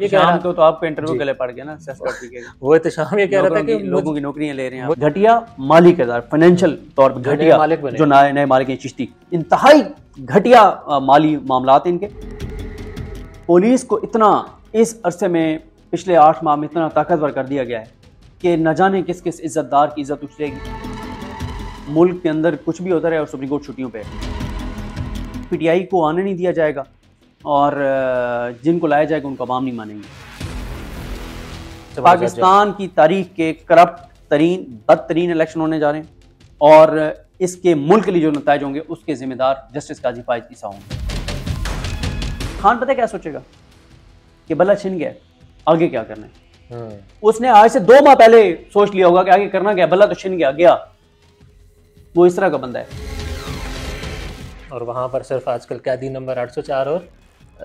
ये शाम तो, तो आपको इंटरव्यू के लिए पड़ गया ना वो तो शाम ये कह रहा था कि लोगों की नौकरियां ले रहे हैं घटिया माली किरदार फाइनेंशियल तौर पर घटिया मालिक जो नए नए मालिक हैं चिश्ती इंतहाई घटिया माली मामला इनके पुलिस को इतना इस अरसे में पिछले आठ माह में इतना ताकतवर कर दिया गया है कि न जाने किस किस इज्जतदार की इज्जत उछलेगी मुल्क के अंदर कुछ भी होता रहे और सुप्रीम कोर्ट छुट्टियों पर पीटीआई को आने नहीं दिया जाएगा और जिनको लाया जाएगा उनको अवाम नहीं मानेंगे अच्छा, पाकिस्तान की तारीख के करप्ट तरीन बदतरीन इलेक्शन होने जा रहे हैं और इसके मुल्क के लिए जो नतज होंगे उसके जिम्मेदार जस्टिस काजी फायद ईसा होंगे खान पता क्या सोचेगा कि बल्ला छिन गया आगे क्या करना है हम्म। उसने आज से दो माह पहले सोच लिया होगा कि आगे करना क्या बल्ला तो छिन गया गया वो इस तरह का बंदा है और वहां पर सिर्फ आजकल कैदी नंबर 804 और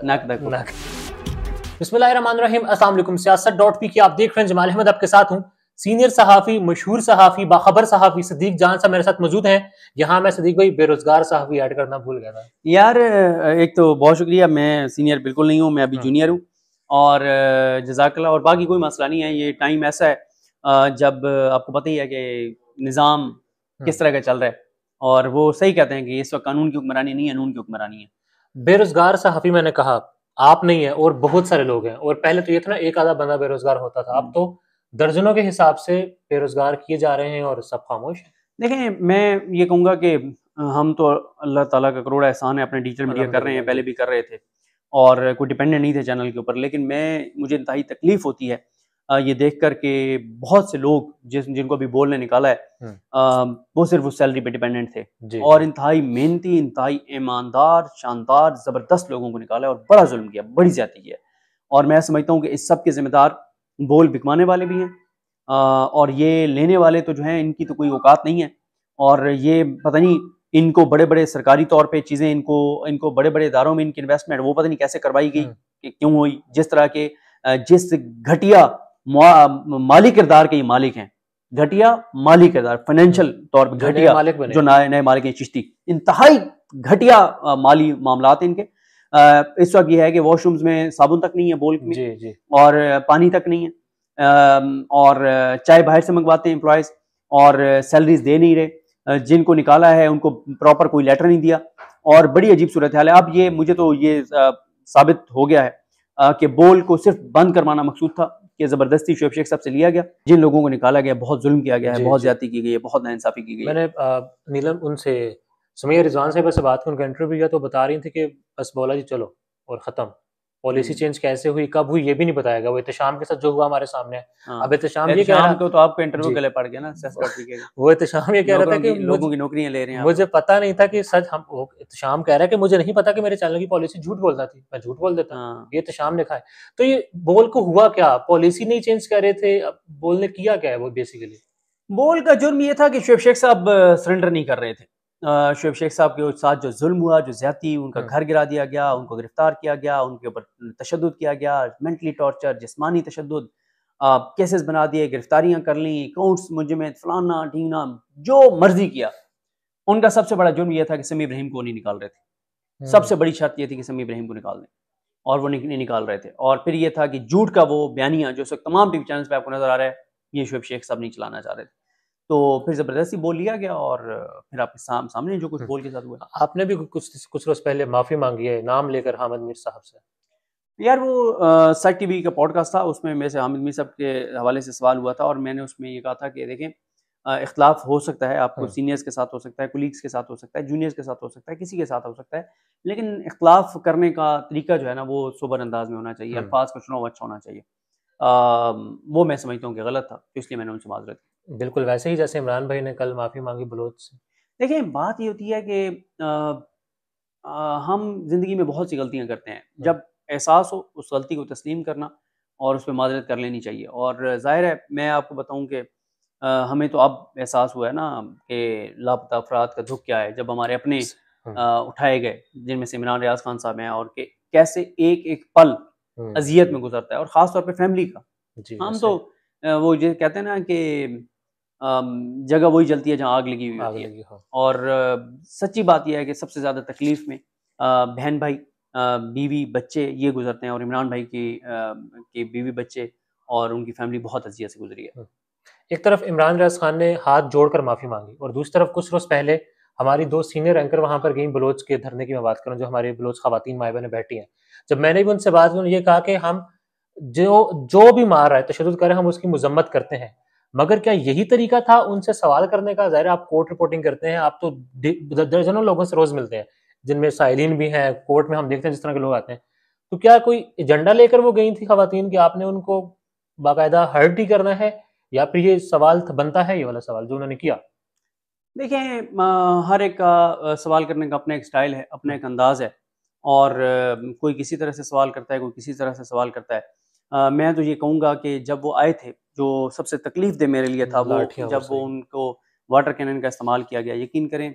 मशहूर सहाफ़ी बाखबर सहाफ़ी सदीक जान मेरे साथ मौजूद हैं यहाँ मैं सदीक भाई बेरोजगार सहाफ़ी ऐड करना भूल गया था यार एक तो बहुत शुक्रिया मैं सीनियर बिल्कुल नहीं हूँ मैं अभी हाँ। जूनियर हूँ और जजाकला और बाकी कोई मसला नहीं है ये टाइम ऐसा है जब आपको पता ही है कि निज़ाम हाँ। किस तरह का चल रहा है और वो सही कहते हैं कि इस वक्त कानून की हुक्मरानी नहीं है नून की हुक्मरानी है बेरोजगार सहाफी मैंने कहा आप नहीं है और बहुत सारे लोग हैं और पहले तो ये था ना एक आधा बंदा बेरोजगार होता था अब हम्म। तो दर्जनों के हिसाब से बेरोजगार किए जा रहे हैं और सब खामोश देखें मैं ये कहूँगा कि हम तो अल्लाह ताला का करोड़ एहसान है अपने डिजिटल मीडिया कर रहे हैं पहले भी कर रहे थे और कोई डिपेंडेंट नहीं थे चैनल के ऊपर लेकिन मैं मुझे इंतहाई तकलीफ होती है ये देख करके बहुत से लोग जिस जिनको अभी बोलने निकाला है आ, हम्म। वो सिर्फ उस सैलरी पे डिपेंडेंट थे और इंतहाई मेहनती इंतहाई ईमानदार शानदार ज़बरदस्त लोगों को निकाला है और बड़ा जुल्म किया बड़ी ज्यादा किया और मैं समझता हूँ कि इस सब के जिम्मेदार बोल बिकवाने वाले भी हैं और ये लेने वाले तो जो है इनकी तो कोई औकात नहीं है और ये पता नहीं इनको बड़े बड़े सरकारी तौर पे चीज़ें इनको इनको बड़े बड़े इदारों में इनकी इन्वेस्टमेंट वो पता नहीं कैसे करवाई गई हम्म। कि क्यों हुई जिस तरह के जिस घटिया माली किरदार के ही मालिक हैं घटिया माली किरदार फाइनेंशियल हम्म। तौर पर घटिया जो नए नए मालिक हैं चिश्ती इंतहाई घटिया माली मामला इनके इस वक्त यह है कि वॉशरूम्स में साबुन तक नहीं है बोल में जी, जी। और पानी तक नहीं है और चाय बाहर से मंगवाते हैं एम्प्लॉयज और सैलरीज दे नहीं रहे जिनको निकाला है उनको प्रॉपर कोई लेटर नहीं दिया और बड़ी अजीब सूरत हाल है अब ये मुझे तो ये साबित हो गया है के बोल को सिर्फ बंद करवाना मकसूद था कि जबरदस्ती शुएब शेख साहब से लिया गया जिन लोगों को निकाला गया बहुत जुल्म किया गया है बहुत ज्यादा की गई है बहुत नाइंसाफी की गई मैंने नीलम उनसे समय रिजवान साहब से बात की उनका इंटरव्यू किया तो बता रही थी कि बस बोला जी चलो और ख़त्म पॉलिसी हम्म। चेंज कैसे हुई कब हुई ये भी नहीं बताया गया वो इतशाम के साथ जो हुआ हमारे सामने हाँ। अब इतशाम ये कह रहा तो, तो आपको इंटरव्यू के लिए पड़ गया ना वो इतशाम ये कह रहा था कि लोगों की नौकरियां ले रहे हैं मुझे पता नहीं था कि सच हम इतशाम कह रहा है कि मुझे नहीं पता कि मेरे चैनल की पॉलिसी झूठ बोलता थी मैं झूठ बोल देता हाँ। ये इतशाम लिखा है तो ये बोल को हुआ क्या पॉलिसी नहीं चेंज कर रहे थे बोल ने किया क्या है वो बेसिकली बोल का जुर्म ये था कि शिव शेख साहब सरेंडर नहीं कर रहे थे शुब शेख साहब के साथ जो जुल्म हुआ जो ज्यादती उनका हाँ। घर गिरा दिया गया उनको गिरफ्तार किया गया उनके ऊपर तशद किया गया मेंटली टॉर्चर जिसमानी तशद केसेस बना दिए गिरफ्तारियां कर ली अकाउंट्स मुजमे फलाना ढीना जो मर्जी किया उनका सबसे बड़ा जुर्म यह था कि समी इब्राहिम को नहीं निकाल रहे थे हम्म। सबसे बड़ी शर्त यह थी कि समी इब्राहिम को निकाल दें और वो नहीं निकाल रहे थे और फिर यह था कि झूठ का वो बयानिया जो तमाम टीवी चैनल पर आपको नजर आ रहा है ये शुब शेख साहब नहीं चलाना चाह रहे थे तो फिर ज़बरदस्ती बोल लिया गया और फिर आपके साम, सामने जो कुछ हम्म। बोल के साथ हुआ आपने भी कुछ कुछ रोज़ पहले माफ़ी मांगी है नाम लेकर हामिद मीर साहब से यार वो सच टी का पॉडकास्ट था उसमें मेरे से हामिद मीर साहब के हवाले से सवाल हुआ था और मैंने उसमें ये कहा था कि देखें इख्तलाफ हो सकता है आपको हम्म। सीनियर्स के साथ हो सकता है कुलीग्स के साथ हो सकता है जूनियर्स के साथ हो सकता है किसी के साथ हो सकता है लेकिन इख्तलाफ करने का तरीका जो है ना वो सोबर अंदाज में होना चाहिए हम्म। अल्फाज का चुनाव अच्छा होना चाहिए आ, वो मैं समझता हूँ कि गलत था तो इसलिए मैंने उनसे माजरत की बिल्कुल वैसे ही जैसे इमरान भाई ने कल माफ़ी मांगी बलोच से देखिए बात ये होती है कि हम ज़िंदगी में बहुत सी गलतियाँ करते हैं हम्म। जब एहसास हो उस गलती को तस्लीम करना और उस पर माजरत कर लेनी चाहिए और ज़ाहिर है मैं आपको बताऊँ कि हमें तो अब एहसास हुआ है ना कि लापता अफराद का दुख क्या है जब हमारे अपने आ, हाँ। उठाए गए जिनमें से इमरान रियाज खान साहब हैं और के कैसे एक एक पल हम्म। अजियत में गुजरता है और ख़ास तौर पर फैमिली का हम तो वो जो कहते हैं ना कि जगह वही जलती है जहाँ आग लगी हुई आग लगी हाँ। और सच्ची बात यह है कि सबसे ज़्यादा तकलीफ में बहन भाई बीवी बच्चे ये गुजरते हैं और इमरान भाई की के बीवी बच्चे और उनकी फैमिली बहुत अजिया से गुजरी है एक तरफ इमरान रियाज खान ने हाथ जोड़कर माफ़ी मांगी और दूसरी तरफ कुछ रोज़ पहले हमारी दो सीनियर एंकर वहाँ पर गई बलोच के धरने की मैं बात करूँ जो हमारे बलोच खातन माए बहने बैठी हैं जब मैंने भी उनसे बात की उन्होंने ये कहा कि हम जो जो भी मार रहा है तशद करें हम उसकी मजम्मत करते हैं मगर क्या यही तरीका था उनसे सवाल करने का जाहिर आप कोर्ट रिपोर्टिंग करते हैं आप तो दर्जनों लोगों से रोज मिलते हैं जिनमें साइलिन भी हैं कोर्ट में हम देखते हैं जिस तरह के लोग आते हैं तो क्या कोई एजेंडा लेकर वो गई थी खातन कि आपने उनको बाकायदा हर्ट ही करना है या फिर ये सवाल बनता है ये वाला सवाल जो उन्होंने किया देखें हर एक का सवाल करने का अपना एक स्टाइल है अपना एक अंदाज है और कोई किसी तरह से सवाल करता है कोई किसी तरह से सवाल करता है आ, मैं तो ये कहूँगा कि जब वो आए थे जो सबसे तकलीफ दे मेरे लिए था वो जब वो उनको वाटर कैनन का इस्तेमाल किया गया यकीन करें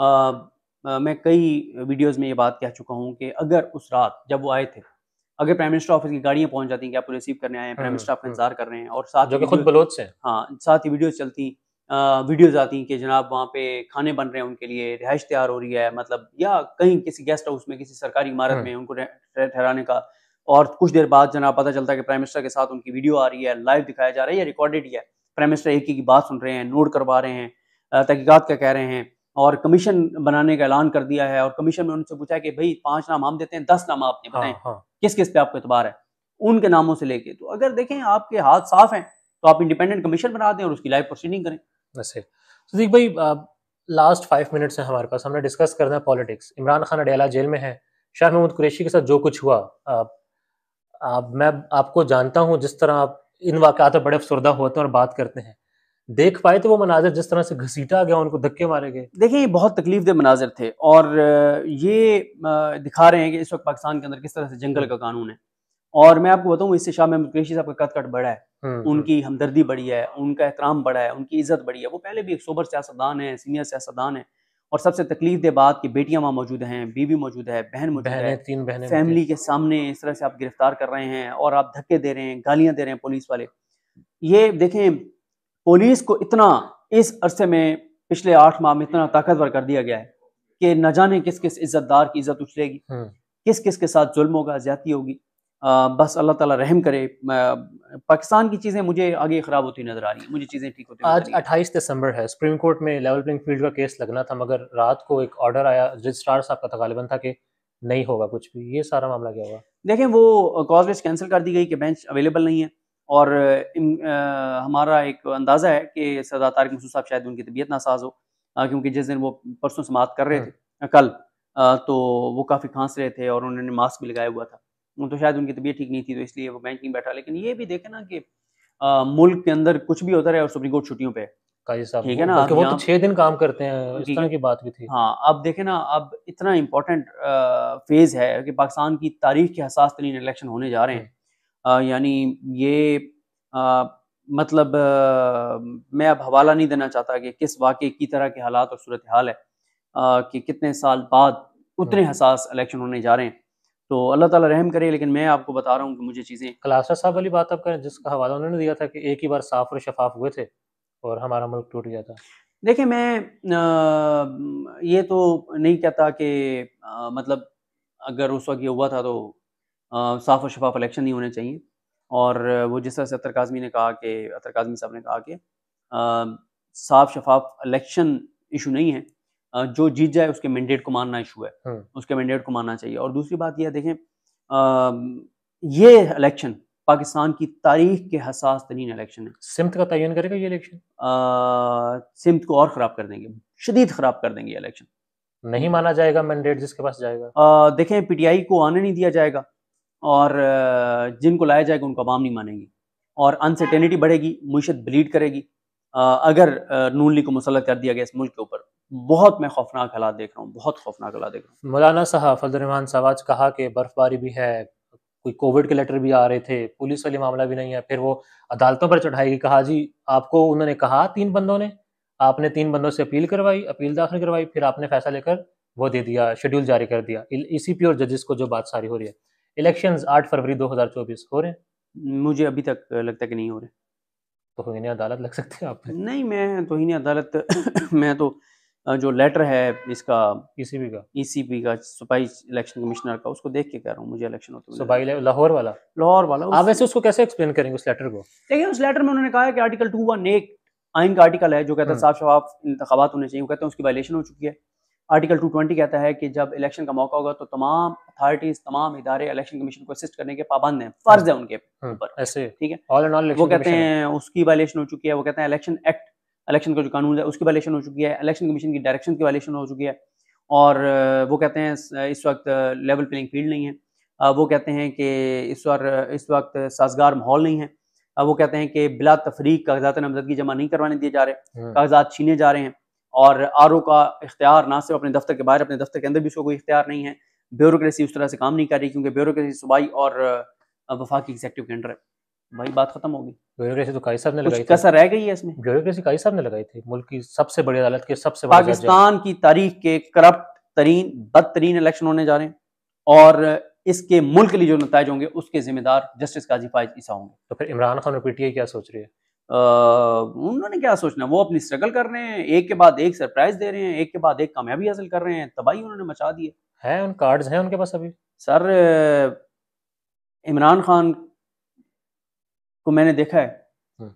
आ, आ, मैं कई वीडियोस में ये बात कह चुका हूँ कि अगर उस रात जब वो आए थे अगर प्राइम मिनिस्टर ऑफिस की गाड़ियाँ पहुंच जाती कि आप रिसीव करने आए हैं प्राइम मिनिस्टर आपका इंतजार कर रहे हैं और साथ जो खुद बलोच से हाँ साथ ही वीडियोज चलती वीडियोज आती कि जनाब वहाँ पे खाने बन रहे हैं उनके लिए रिहाइश तैयार हो रही है मतलब या कहीं किसी गेस्ट हाउस में किसी सरकारी इमारत हाँ। में उनको ठहराने का और कुछ देर बाद जना पता चलता है कि प्राइम मिनिस्टर के साथ उनकी वीडियो आ रही है लाइव दिखाया जा रहा है या रिकॉर्डेड ही है प्राइम मिनिस्टर एक ही की बात सुन रहे हैं नोट करवा रहे हैं तहकीकत का कह रहे हैं और कमीशन बनाने का ऐलान कर दिया है और कमीशन में उनसे पूछा कि भाई पांच नाम हम देते हैं दस नाम आपने हाँ, बताएं हाँ, हाँ। किस किस पे आपको एतबार है उनके नामों से लेके तो अगर देखें आपके हाथ साफ हैं तो आप इंडिपेंडेंट कमीशन बना दें और उसकी लाइव प्रोसीडिंग करें सदीक भाई लास्ट फाइव मिनट्स हैं हमारे पास हमने डिस्कस करना है पॉलिटिक्स इमरान खान अडेला जेल में है शाह महमूद कुरेशी के साथ जो कुछ हुआ आप मैं आपको जानता हूँ जिस तरह आप इन वाक़ात बड़े अफसरदा होते हैं और बात करते हैं देख पाए तो वो मनाजिर जिस तरह से घसीटा गया उनको धक्के मारे गए देखिए ये बहुत तकलीफ दे मनाजिर थे और ये दिखा रहे हैं कि इस वक्त पाकिस्तान के अंदर किस तरह से जंगल का कानून है और मैं आपको बताऊँ इससे शाह महमूद कुरेशी साहब का कद कट बढ़ा है हम्म, हम्म। उनकी हमदर्दी बढ़ी है उनका एहतराम बढ़ा है उनकी इज्जत बढ़ी है वो पहले भी एक सोबर सियासतदान है सीनियर सियासतदान है और सबसे तकलीफ दे बात कि बेटियां वहाँ मौजूद हैं बीवी मौजूद है बहन मौजूद है तीन बहनें फैमिली के सामने इस तरह से आप गिरफ्तार कर रहे हैं और आप धक्के दे रहे हैं गालियां दे रहे हैं पुलिस वाले ये देखें पुलिस को इतना इस अरसे में पिछले आठ माह में इतना ताकतवर कर दिया गया है कि न जाने किस किस इज्जतदार की इज्जत उछलेगी हम्म। किस किस के साथ जुल्म होगा ज्यादा होगी बस अल्लाह ताला रहम करे पाकिस्तान की चीज़ें मुझे आगे ख़राब होती नज़र आ रही हैं मुझे चीज़ें ठीक होती आज अट्ठाईस दिसंबर है सुप्रीम कोर्ट में लेवल प्लेइंग फील्ड का केस लगना था मगर रात को एक ऑर्डर आया रजिस्ट्रार साहब का था गालिबन था कि नहीं होगा कुछ भी ये सारा मामला क्या हुआ देखें वो कॉज कैंसिल कर दी गई कि बेंच अवेलेबल नहीं है और इन, आ, हमारा एक अंदाज़ा है कि सरदार तारिक मसूद साहब शायद उनकी तबीयत नासाज हो क्योंकि जिस दिन वो परसों समात कर रहे हम्म। थे कल आ, तो वो काफ़ी खांस रहे थे और उन्होंने मास्क भी लगाया हुआ था तो शायद उनकी तबीयत ठीक नहीं थी तो इसलिए वो बैंक नहीं बैठा लेकिन ये भी देखे ना कि आ, मुल्क के अंदर कुछ भी होता रहे और सुप्रीम कोर्ट छुट्टियों पे ठीक है ना वो तो छह दिन काम करते हैं इस तरह की बात भी थी हाँ अब देखे ना अब इतना इम्पोर्टेंट फेज है कि पाकिस्तान की तारीख के हसास तरीन इलेक्शन होने जा रहे हैं हम्म। यानी ये आ, मतलब आ, मैं अब हवाला नहीं देना चाहता कि किस वाक़े की तरह के हालात और सूरत हाल है आ, कि कितने साल बाद उतने हम्म। हसास इलेक्शन होने जा रहे हैं तो अल्लाह ताला रहम करे लेकिन मैं आपको बता रहा हूँ कि मुझे चीज़ें कलासा साहब वाली बात आप करें जिसका हवाला उन्होंने दिया था कि एक ही बार साफ और शफाफ हुए थे और हमारा मुल्क टूट गया था देखिए मैं आ, ये तो नहीं कहता कि आ, मतलब अगर उस वक्त ये हुआ था तो आ, साफ और शफाफ इलेक्शन नहीं होने चाहिए और वो जिस तरह से अतर काजमी ने कहा कि अतर काजमी साहब ने कहा कि साफ शफाफ इलेक्शन इशू नहीं है जो जीत जाए उसके मैंडेट को मानना इशू है हाँ। उसके मैंडेट को मानना चाहिए और दूसरी बात यह देखें ये इलेक्शन पाकिस्तान की तारीख के हसास तरीन इलेक्शन है सिमत का तयन करेगा ये इलेक्शन सिमत को और ख़राब कर देंगे शदीद ख़राब कर देंगे इलेक्शन नहीं माना जाएगा मैंडेट जिसके पास जाएगा आ, देखें पीटीआई को आने नहीं दिया जाएगा और जिनको लाया जाएगा उनको आवाम नहीं मानेंगी और अनसर्टेनिटी बढ़ेगी मीशत ब्लीड करेगी आ, अगर नून लीग को मुसलत कर दिया गया इस मुल्क के ऊपर बहुत मैं खौफनाक हालात देख रहा हूँ बहुत खौफनाक हालात देख रहा हूँ मौलाना साहब फजलरहमान साहब आज कहा कि बर्फबारी भी है कोई कोविड के लेटर भी आ रहे थे पुलिस वाले मामला भी नहीं है फिर वो अदालतों पर चढ़ाई गई कहा जी आपको उन्होंने कहा तीन बंदों ने आपने तीन बंदों से अपील करवाई अपील दाखिल करवाई फिर आपने फैसला लेकर वो दे दिया शेड्यूल जारी कर दिया इसी पी और जजेस को जो बात सारी हो रही है इलेक्शन आठ फरवरी दो हजार चौबीस हो रहे हैं मुझे अभी तक लगता है कि नहीं हो रहे तो तोहन अदालत लग सकती है आप नहीं मैं तोहन अदालत मैं तो जो लेटर है इसका ईसीपी e का ईसीपी e का सुबाई इलेक्शन कमिश्नर का उसको देख के कह रहा हूँ मुझे इलेक्शन होते सुबाई लाहौर वाला लाहौर वाला आप वैसे उसको कैसे एक्सप्लेन करेंगे उस लेटर को देखिए उस लेटर में उन्होंने कहा है कि आर्टिकल टू वन एक आइन का आर्टिकल है जो कहता है हम्म। साफ शवाब इंतबात होने चाहिए वो कहते हैं उसकी वायलेशन हो चुकी है आर्टिकल टू ट्वेंटी कहता है कि जब इलेक्शन का मौका होगा तो तमाम अथॉरिटीज तमाम इदारे इलेक्शन कमीशन को असिस्ट करने के पाबंद हैं फर्ज है हम्म। उनके हम्म, ऊपर ऐसे ठीक है वो कहते हैं उसकी वायलेशन हो चुकी है वो कहते हैं इलेक्शन एक्ट इलेक्शन का जो कानून है उसकी वायलेशन हो चुकी है इलेक्शन कमीशन की डायरेक्शन की वायलेशन हो चुकी है और वो कहते हैं इस वक्त लेवल प्लेइंग फील्ड नहीं है वो कहते हैं कि इस वक्त इस वक्त साजगार माहौल नहीं है वो कहते हैं कि बिला तफरीक कागजात नामजदगी जमा नहीं करवाने दिए जा रहे हम्म। कागजात छीने जा रहे हैं और आर का इख्तियार ना सिर्फ अपने दफ्तर के बाहर अपने दफ्तर के अंदर भी उसको कोई इख्तियार नहीं है ब्यूरोसी उस तरह से काम नहीं कर रही क्योंकि ब्यूरोसी सूबाई और वफाकी एग्जेक्टिव के अंडर है भाई बात खत्म होगी ब्यूरोक्रेसी तो काई साहब ने लगाई थी कसर रह गई है इसमें ब्यूरोक्रेसी काई साहब ने लगाई थी मुल्क की सबसे बड़ी अदालत के सबसे पाकिस्तान की तारीख के करप्ट तरीन बदतरीन इलेक्शन होने जा रहे हैं और इसके मुल्क के लिए जो नतज होंगे उसके जिम्मेदार जस्टिस काजी फायज ईसा होंगे तो फिर इमरान खान और पीटीआई क्या सोच रही है आ, उन्होंने क्या सोचना वो अपनी स्ट्रगल कर रहे हैं एक के बाद एक सरप्राइज दे रहे हैं एक के बाद एक कामयाबी हासिल कर रहे हैं तबाही उन्होंने मचा दी है उन कार्ड्स हैं उनके पास अभी सर इमरान खान को मैंने देखा है हाँ।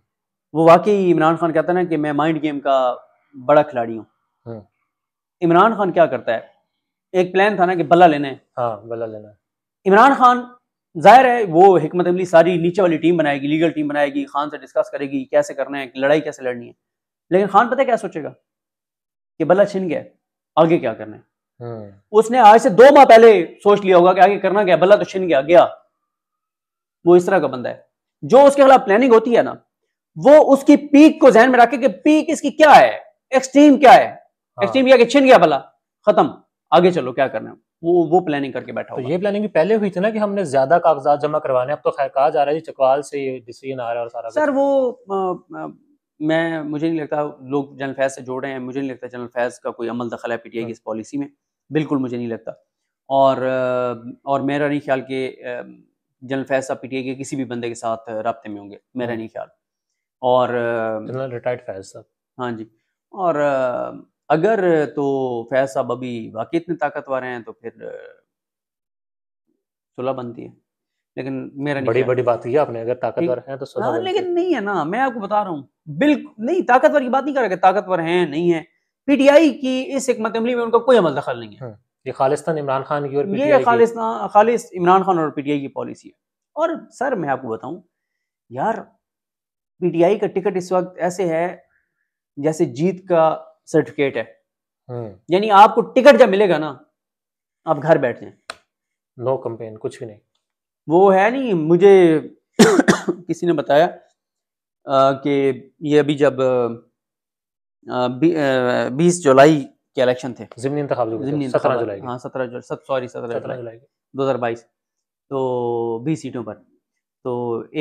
वो वाकई इमरान खान कहता है ना कि मैं माइंड गेम का बड़ा खिलाड़ी हूँ हाँ। इमरान खान क्या करता है एक प्लान था ना कि बल्ला लेना है हाँ बल्ला लेना है इमरान खान जाहिर है वो हिकमत अमली सारी नीचे वाली टीम बनाएगी लीगल टीम बनाएगी खान से डिस्कस करेगी कैसे करना है लड़ाई कैसे लड़नी है लेकिन खान पता क्या सोचेगा कि बल्ला छिन गया आगे क्या करना है हाँ। उसने आज से दो माह पहले सोच लिया होगा कि आगे करना क्या बल्ला तो छिन गया गया वो इस तरह का बंदा है जो उसके खिलाफ प्लानिंग होती है ना वो उसकी पीक को जहन में रखे कि पीक इसकी क्या है एक्सट्रीम क्या है हाँ। एक्सट्रीम क्या छिन गया भला खत्म आगे चलो क्या करना है वो वो प्लानिंग करके बैठा तो ये प्लानिंग भी पहले हुई थी ना कि हमने ज्यादा कागजात जमा करवाने अब तो खैर कहा जा रहा है चकवाल से ये डिसीजन आ रहा है सारा सर वो आ, आ, मैं मुझे नहीं लगता लोग जनरल फैज से जोड़ रहे हैं मुझे नहीं लगता जनरल फैज का कोई अमल दखल है पीटीआई की हाँ। इस पॉलिसी में बिल्कुल मुझे नहीं लगता और और मेरा नहीं ख्याल कि जनरल फैज साहब पीटीए के किसी भी बंदे के साथ रबते में होंगे मेरा हम्म। नहीं ख्याल और जनरल रिटायर्ड फैज साहब हाँ जी और अगर तो फैज साहब अभी वाकई इतने ताकतवर हैं तो फिर सुलह बनती है लेकिन मेरा बड़ी बड़ी बात की आपने अगर ताकतवर हैं तो हाँ लेकिन नहीं है ना मैं आपको बता रहा हूँ बिल्कुल नहीं ताकतवर की बात नहीं कर रहा ताकतवर हैं नहीं है पीटीआई की इस एक मतमली में उनका कोई अमल दखल नहीं है हाँ। ये खालिस्तान इमरान खान की और ये खालिस्तान खालिस इमरान खान और पीटीआई की पॉलिसी है और सर मैं आपको बताऊं यार पीटीआई का टिकट इस वक्त ऐसे है जैसे जीत का सर्टिफिकेट है हम्म। यानी आपको टिकट जब मिलेगा ना आप घर बैठ जाए नो कंपेन कुछ भी नहीं वो है नहीं मुझे किसी ने बताया कि ये अभी जब बीस जुलाई के इलेक्शन थे जुलाई हाँ, सत्रह जुलाई सॉरी सत्रह जुलाई दो हज़ार बाईस तो बीस सीटों पर तो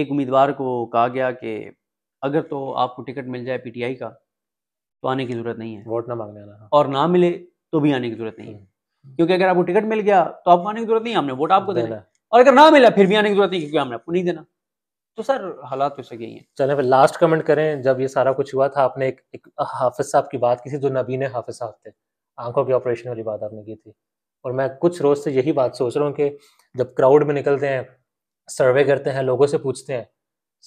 एक उम्मीदवार को कहा गया कि अगर तो आपको टिकट मिल जाए पीटीआई का तो आने की ज़रूरत नहीं है वोट ना मांगने आना हाँ। और ना मिले तो भी आने की ज़रूरत नहीं है हम्म। क्योंकि अगर आपको टिकट मिल गया तो आपको आने की जरूरत नहीं है हमने वोट आपको देना और अगर ना मिला फिर भी आने की जरूरत नहीं क्योंकि हमने आपको नहीं देना तो सर हालात तो सही है चले फिर लास्ट कमेंट करें जब ये सारा कुछ हुआ था आपने एक, एक हाफिज साहब की बात की थी जो नबीन हाफिज साहब थे आंखों के ऑपरेशन वाली बात आपने की थी और मैं कुछ रोज़ से यही बात सोच रहा हूँ कि जब क्राउड में निकलते हैं सर्वे करते हैं लोगों से पूछते हैं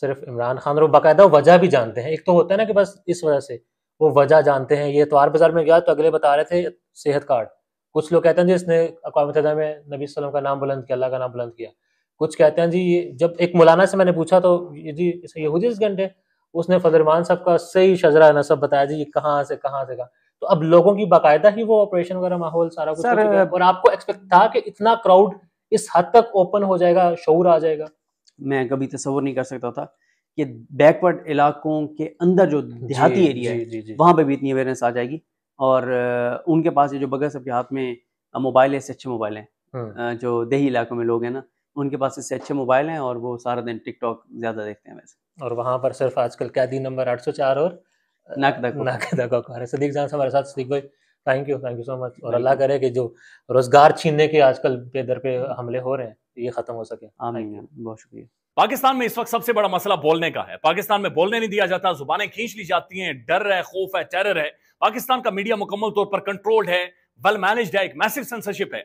सिर्फ इमरान खान और बाकायदा वजह भी जानते हैं एक तो होता है ना कि बस इस वजह से वो वजह जानते हैं ये इतवार तो बाजार में गया तो अगले बता रहे थे सेहत कार्ड कुछ लोग कहते हैं जी इसने अकवा में नबी वसलम का नाम बुलंद किया अल्लाह का नाम बुलंद किया कुछ कहते हैं जी ये जब एक मौलाना से मैंने पूछा तो ये जी यहूदी घंटे उसने फजरमान साहब का सही शजरा नसब बताया जी ये कहाँ से कहाँ से कहा तो अब लोगों की बाकायदा ही वो ऑपरेशन वगैरह माहौल सारा कुछ और आपको एक्सपेक्ट था कि इतना क्राउड इस हद तक ओपन हो जाएगा शौर आ जाएगा मैं कभी तस्वर नहीं कर सकता था कि बैकवर्ड इलाकों के अंदर जो देहाती एरिया जी, है जी, जी, वहाँ पर भी इतनी अवेयरनेस आ जाएगी और उनके पास ये जो बगैर सबके हाथ में मोबाइल है इससे अच्छे मोबाइल हैं जो दही इलाकों में लोग हैं ना उनके पास इससे अच्छे मोबाइल हैं और वो सारा दिन टिकटॉक ज़्यादा देखते हैं वैसे और वहाँ पर सिर्फ आजकल कैदी नंबर आठ और सदीक जान हमारे साथ सदीक भाई thank you thank you so much और अल्लाह करे कि जो रोजगार छीनने के आजकल पे दर पे हमले हो रहे हैं ये खत्म हो सके आमीन बहुत शुक्रिया पाकिस्तान में इस वक्त सबसे बड़ा मसला बोलने का है पाकिस्तान में बोलने नहीं दिया जाता जुबानें खींच ली जाती हैं डर है खौफ है टेरर है पाकिस्तान का मीडिया मुकम्मल तौर पर कंट्रोल्ड है वेल मैनेज्ड है एक मैसिव सेंसरशिप है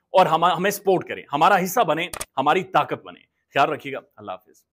और हम हमें सपोर्ट करें हमारा हिस्सा बने हमारी ताकत बने ख्याल रखिएगा अल्लाह हाफिज़